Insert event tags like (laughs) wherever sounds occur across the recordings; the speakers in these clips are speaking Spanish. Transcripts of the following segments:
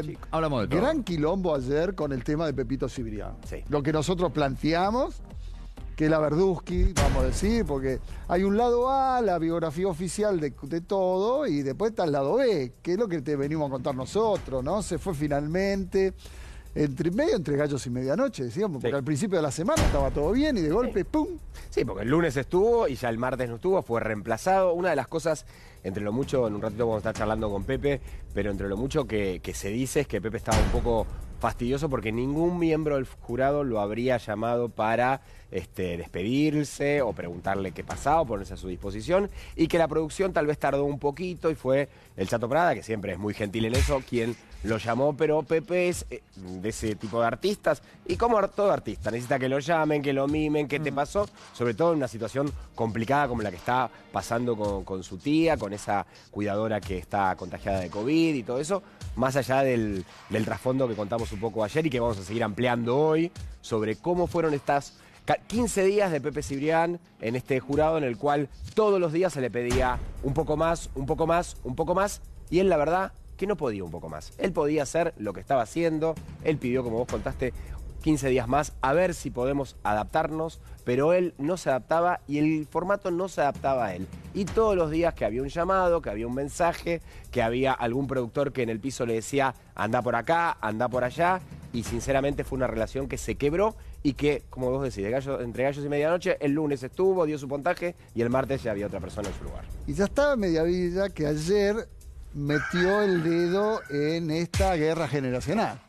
Eh, hablamos de todo. Gran quilombo ayer con el tema de Pepito Sibiriano. Lo que nosotros planteamos, que la Verduski, vamos a decir, porque hay un lado A, la biografía oficial de, todo, y después está el lado B, que es lo que te venimos a contar nosotros, ¿no? Se fue finalmente. Entre medio, entre gallos y medianoche, decíamos, porque al principio de la semana estaba todo bien y de golpe, ¡pum! Sí, porque el lunes estuvo y ya el martes no estuvo, fue reemplazado. Una de las cosas entre lo mucho, en un ratito vamos a estar charlando con Pepe, pero entre lo mucho que, se dice es que Pepe estaba un poco fastidioso porque ningún miembro del jurado lo habría llamado para este, despedirse o preguntarle qué pasaba, ponerse a su disposición, y que la producción tal vez tardó un poquito y fue el Chato Prada, que siempre es muy gentil en eso, quien lo llamó, pero Pepe es eh, de ese tipo de artistas, y como todo artista, necesita que lo llamen, que lo mimen, qué te mm. pasó, sobre todo en una situación complicada como la que está pasando con, con su tía, con esa cuidadora que está contagiada de COVID y todo eso, más allá del, trasfondo que contamos un poco ayer y que vamos a seguir ampliando hoy sobre cómo fueron estas 15 días de Pepe Cibrián en este jurado en el cual todos los días se le pedía un poco más, un poco más, un poco más, y él la verdad que no podía un poco más. Él podía hacer lo que estaba haciendo, él pidió, como vos contaste, 15 días más, a ver si podemos adaptarnos, pero él no se adaptaba y el formato no se adaptaba a él. Y todos los días que había un llamado, que había un mensaje, que había algún productor que en el piso le decía, anda por acá, anda por allá, y sinceramente fue una relación que se quebró y que, como vos decís, entre gallos y medianoche, el lunes estuvo, dio su puntaje y el martes ya había otra persona en su lugar. Y ya estaba media vida que ayer metió el dedo en esta guerra generacional.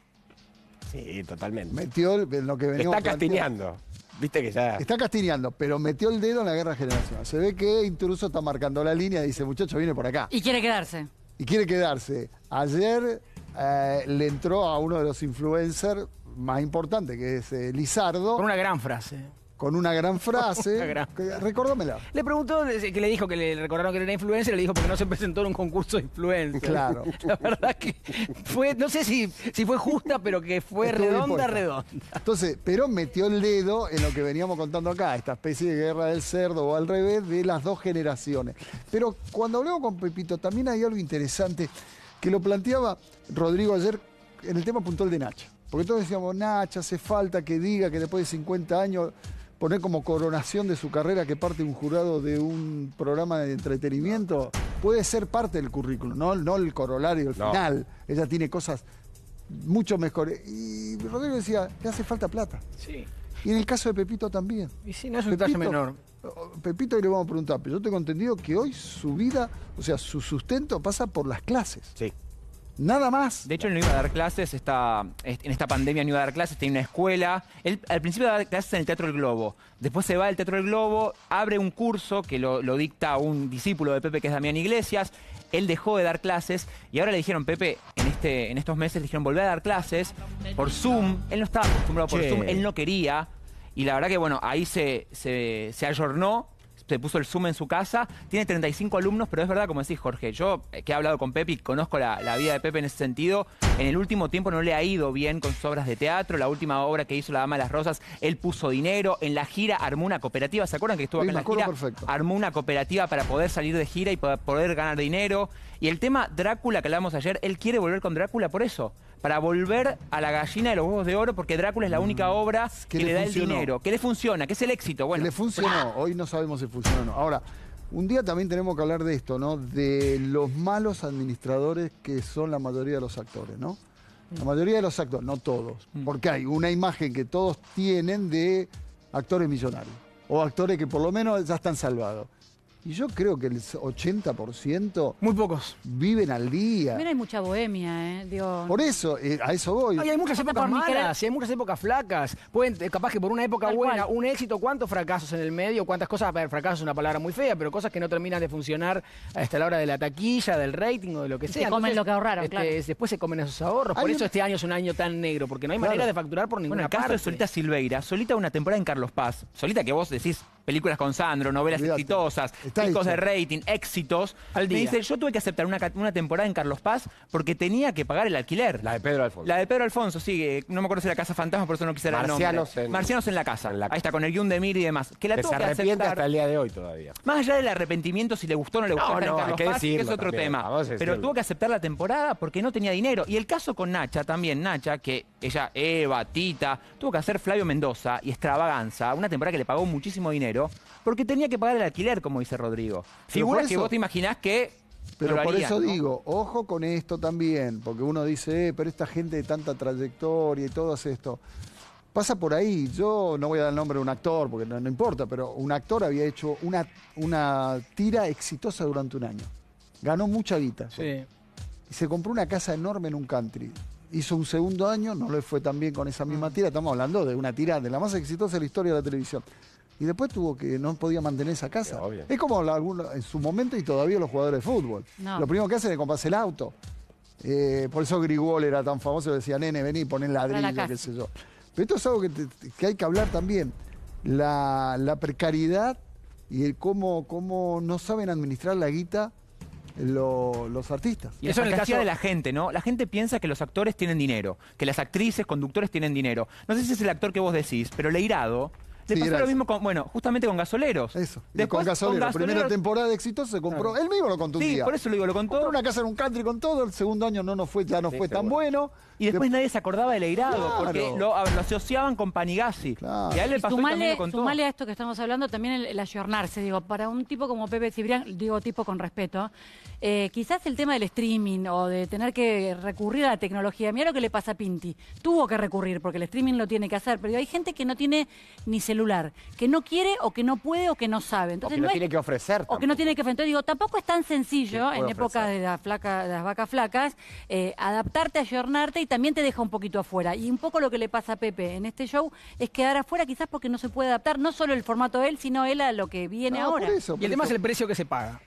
Sí, totalmente. Metió lo que venimos. Está castineando, Viste que ya. Está castineando, pero metió el dedo en la guerra generacional. Se ve que Intruso está marcando la línea y dice, muchacho, viene por acá. Y quiere quedarse. Y quiere quedarse. Ayer eh, le entró a uno de los influencers más importantes, que es eh, Lizardo. Con una gran frase con una gran frase. una Le preguntó, eh, que le dijo que le recordaron que era influencer, le dijo porque no se presentó en un concurso de influencer. Claro. (laughs) La verdad que fue, no sé si, si fue justa, pero que fue redonda, redonda. Entonces, ...pero metió el dedo en lo que veníamos contando acá, esta especie de guerra del cerdo o al revés de las dos generaciones. Pero cuando hablamos con Pepito, también hay algo interesante que lo planteaba Rodrigo ayer en el tema puntual de Nacha. Porque todos decíamos, Nacha, hace falta que diga que después de 50 años poner como coronación de su carrera que parte un jurado de un programa de entretenimiento, puede ser parte del currículum, no, no el corolario, el final. Ella tiene cosas mucho mejores. Y Rodrigo decía, le hace falta plata. Sí. Y en el caso de Pepito también. Y si no es un detalle menor. Oh, Pepito y le vamos a preguntar, pero yo tengo entendido que hoy su vida, o sea, su sustento pasa por las clases. Sí. Nada más. De hecho, él no iba a dar clases, está, en esta pandemia no iba a dar clases, tenía una escuela. Él al principio daba clases en el Teatro del Globo. Después se va al Teatro del Globo, abre un curso que lo, dicta un discípulo de Pepe, que es Damián Iglesias. Él dejó de dar clases y ahora le dijeron, Pepe, en, este, en estos meses le dijeron, volver a dar clases por Zoom. Él no estaba acostumbrado por Zoom, él no quería. Y la verdad que, bueno, ahí se, se, se ayornó se puso el Zoom en su casa, tiene 35 alumnos, pero es verdad, como decís Jorge, yo eh, que he hablado con Pepe y conozco la, vida de Pepe en ese sentido, en el último tiempo no le ha ido bien con sus obras de teatro, la última obra que hizo La Dama de las Rosas, él puso dinero, en la gira armó una cooperativa, ¿se acuerdan que estuvo acá en la gira? Armó una cooperativa para poder salir de gira y poder ganar dinero. Y el tema Drácula que hablamos ayer, él quiere volver con Drácula por eso, para volver a la gallina de los huevos de oro porque Drácula es la única mm. obra que, le, da el dinero. ¿Qué le funciona? ¿Qué es el éxito? Bueno. le funcionó. (laughs) Hoy no sabemos si funcionó o no. Ahora, un día también tenemos que hablar de esto, ¿no? De los malos administradores que son la mayoría de los actores, ¿no? La mayoría de los actores, no todos, mm. porque hay una imagen que todos tienen de actores millonarios o actores que por lo menos ya están salvados. Y yo creo que el 80%. Muy pocos. Viven al día. Mira, hay mucha bohemia, ¿eh? Dios. Por eso, eh, a eso voy. hay muchas épocas malas, y hay muchas épocas flacas. Pueden, eh, capaz que por una época buena, un éxito, ¿cuántos fracasos en el medio? ¿Cuántas cosas? Fracasos es una palabra muy fea, pero cosas que no terminan de funcionar hasta la hora de la taquilla, del rating o de lo que sea. Se comen lo que ahorraron, este, Después se comen esos ahorros. Por eso este año es un año tan negro, porque no hay manera de facturar por ninguna bueno, Solita Silveira, Solita una temporada en Carlos Paz, Solita que vos decís películas con Sandro, novelas exitosas, Está de rating, éxitos. Al dice, yo tuve que aceptar una, una, temporada en Carlos Paz porque tenía que pagar el alquiler. La de Pedro Alfonso. La de Pedro Alfonso, sí. Eh, no me acuerdo si era Casa Fantasma, por eso no quisiera Marcianos el nombre. Marcianos en la casa. Ahí está, con el guión de Mir y demás. Que la que se hasta el día de hoy todavía. Más allá del arrepentimiento, si le gustó o no le gustó es otro tema. Pero tuvo que aceptar la temporada porque no tenía dinero. Y el caso con Nacha también, Nacha, que ella, Eva, Tita, tuvo que hacer Flavio Mendoza y Extravaganza, una temporada que le pagó muchísimo dinero, porque tenía que pagar el alquiler, como dice Rodrigo. Figuras que vos te imaginás que. Pero por eso digo, ojo con esto también, porque uno dice, eh, pero esta gente de tanta trayectoria y todo esto. Pasa por ahí, yo no voy a dar el nombre de un actor, porque no, importa, pero un actor había hecho una, una tira exitosa durante un año. Ganó mucha guita. Sí. Y se compró una casa enorme en un country hizo un segundo año, no le fue tan bien con esa misma mm. tira, estamos hablando de una tira de la más exitosa de la historia de la televisión. Y después tuvo que no podía mantener esa casa. Es como en su momento y todavía los jugadores de fútbol. Lo primero que hacen es comprarse el auto. Eh, por eso Grigol era tan famoso, decía, nene, vení, ponen ladrillo, qué sé yo. Pero esto es algo que, hay que hablar también. La, precariedad y el cómo, cómo no saben administrar la guita los artistas. Y eso en el caso de la gente, ¿no? La gente piensa que los actores tienen dinero, que las actrices, conductores tienen dinero. No sé si es el actor que vos decís, pero Leirado pasó lo mismo con, bueno, justamente con gasoleros. Eso. con, gasoleros. Primera temporada exitosa se compró. Él mismo lo contó sí, por eso lo digo, lo contó. Compró una casa en un country con todo, el segundo año no fue, ya no fue tan bueno. Y después nadie se acordaba del Leirado, porque lo, asociaban con Panigasi. Y a él le pasó y sumale a esto que estamos hablando también el, ayornarse, digo, para un tipo como Pepe Cibrián, digo tipo con respeto, eh, quizás el tema del streaming o de tener que recurrir a la tecnología, mira lo que le pasa a Pinti. Tuvo que recurrir, porque el streaming lo tiene que hacer, pero hay gente que no tiene ni celular que no quiere o que no puede o que no sabe. Entonces, o que no, tiene que ofrecer. O que no tiene que ofrecer. digo, tampoco es tan sencillo en épocas de, flaca, las vacas flacas eh, adaptarte, ayornarte y también te deja un poquito afuera. Y un poco lo que le pasa a Pepe en este show es quedar afuera quizás porque no se puede adaptar, no solo el formato de él, sino él a lo que viene ahora. y el tema el precio que se paga.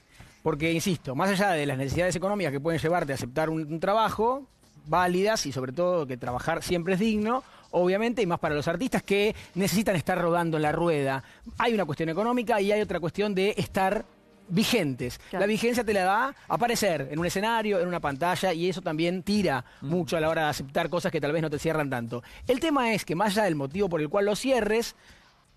Porque, insisto, más allá de las necesidades económicas que pueden llevarte a aceptar un trabajo, válidas y sobre todo que trabajar siempre es digno, obviamente, y más para los artistas que necesitan estar rodando en la rueda. Hay una cuestión económica y hay otra cuestión de estar vigentes. La vigencia te la da aparecer en un escenario, en una pantalla, y eso también tira mm. mucho a la hora de aceptar cosas que tal vez no te cierran tanto. El tema es que más allá del motivo por el cual lo cierres,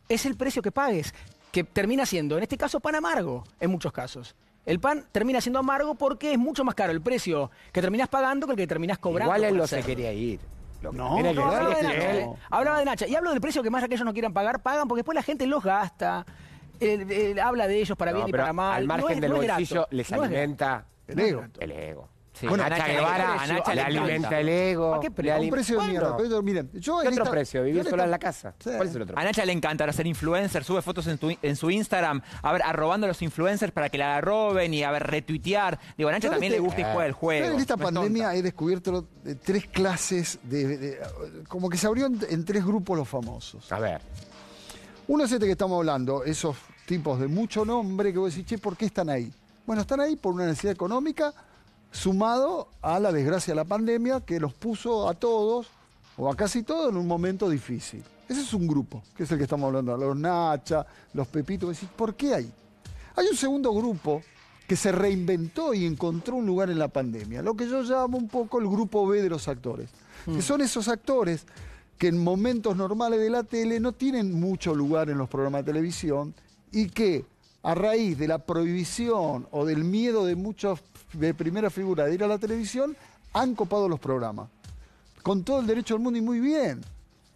es el precio que pagues, que termina siendo, en este caso, pan amargo, en muchos casos. El pan termina siendo amargo porque es mucho más caro el precio que terminás pagando que el que terminás cobrando. Igual él lo se quería ir hablaba, de Nacha, Y hablo del precio que más aquellos no quieran pagar, pagan, porque después la gente los gasta. habla de ellos para bien y para mal. Al margen del bolsillo les alimenta El ego a Nacha le, alimenta el ego. ¿A qué un precio de mierda. ¿Qué otro precio? ¿Vivir sola en la casa? A Nacha le encanta hacer influencer, sube fotos en, su Instagram, a ver, arrobando a los influencers para que la roben y a ver, retuitear. Digo, a Nacha también le gusta el juego. En esta pandemia he descubierto tres clases de, Como que se abrió en, tres grupos los famosos. A ver. Uno es este que estamos hablando, esos tipos de mucho nombre que vos decís, ¿por qué están ahí? Bueno, están ahí por una necesidad económica sumado a la desgracia de la pandemia que los puso a todos, o a casi todos, en un momento difícil. Ese es un grupo, que es el que estamos hablando, los Nacha, los Pepitos, ¿por qué hay? Hay un segundo grupo que se reinventó y encontró un lugar en la pandemia, lo que yo llamo un poco el grupo B de los actores, que mm. son esos actores que en momentos normales de la tele no tienen mucho lugar en los programas de televisión y que a raíz de la prohibición o del miedo de muchos de primera figura de ir a la televisión, han copado los programas. Con todo el derecho del mundo y muy bien.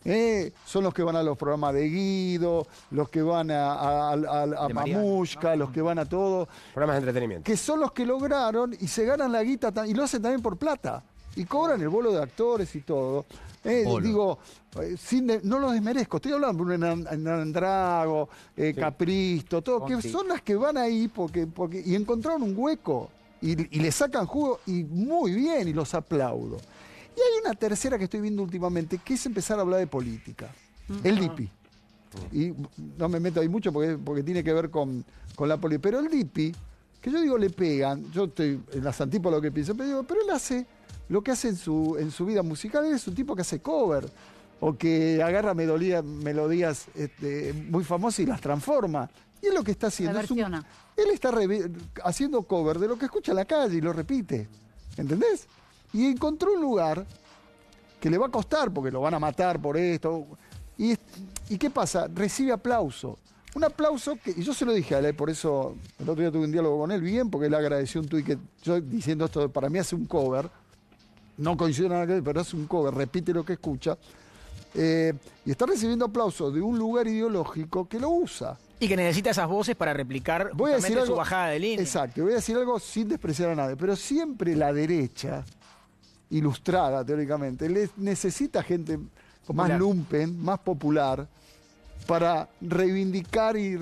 ¿eh? son los que van a los programas de Guido, los que van a, Mamushka, los que van a todo. Programas de entretenimiento. Que son los que lograron y se ganan la guita y lo hacen también por plata y cobran el bolo de actores y todo. Eh, digo, eh, no lo desmerezco. Estoy hablando de un Andrago, eh, Capristo, todo, que son las que van ahí porque, porque y encontraron un hueco y, le sacan jugo y muy bien y los aplaudo. Y hay una tercera que estoy viendo últimamente, que es empezar a hablar de política. El DIPI. Y no me meto ahí mucho porque, porque tiene que ver con, la política. Pero el DIPI, que yo digo le pegan, yo estoy en las antípodas lo que pienso, pero pero él hace lo que hace en su, en su vida musical. es un tipo que hace cover o que agarra melodías este, muy famosas y las transforma. Y es lo que está haciendo. él está haciendo cover de lo que escucha en la calle y lo repite. ¿Entendés? Y encontró un lugar que le va a costar porque lo van a matar por esto. ¿Y, y qué pasa? Recibe aplauso. Un aplauso que, y yo se lo dije a él, por eso el otro día tuve un diálogo con él, bien, porque él agradeció un tuit que yo diciendo esto, para mí hace un cover no coincide nada pero es un cover, repite lo que escucha. Eh, y está recibiendo aplausos de un lugar ideológico que lo usa. Y que necesita esas voces para replicar voy a decir su bajada de línea. Exacto, voy a decir algo sin despreciar a nadie, pero siempre la derecha, ilustrada teóricamente, necesita gente más lumpen, más popular, para reivindicar y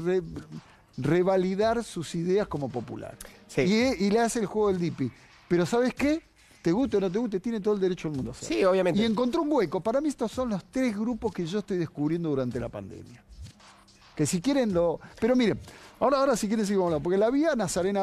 revalidar sus ideas como popular. Y, y le hace el juego del DIPI. Pero ¿sabes qué? te guste o no te guste, tiene todo el derecho del mundo Sí, obviamente. Y encontró un hueco. Para mí estos son los tres grupos que yo estoy descubriendo durante la pandemia. Que si quieren lo... Pero miren, ahora, ahora si quieren seguir hablando, porque la vía Nazarena...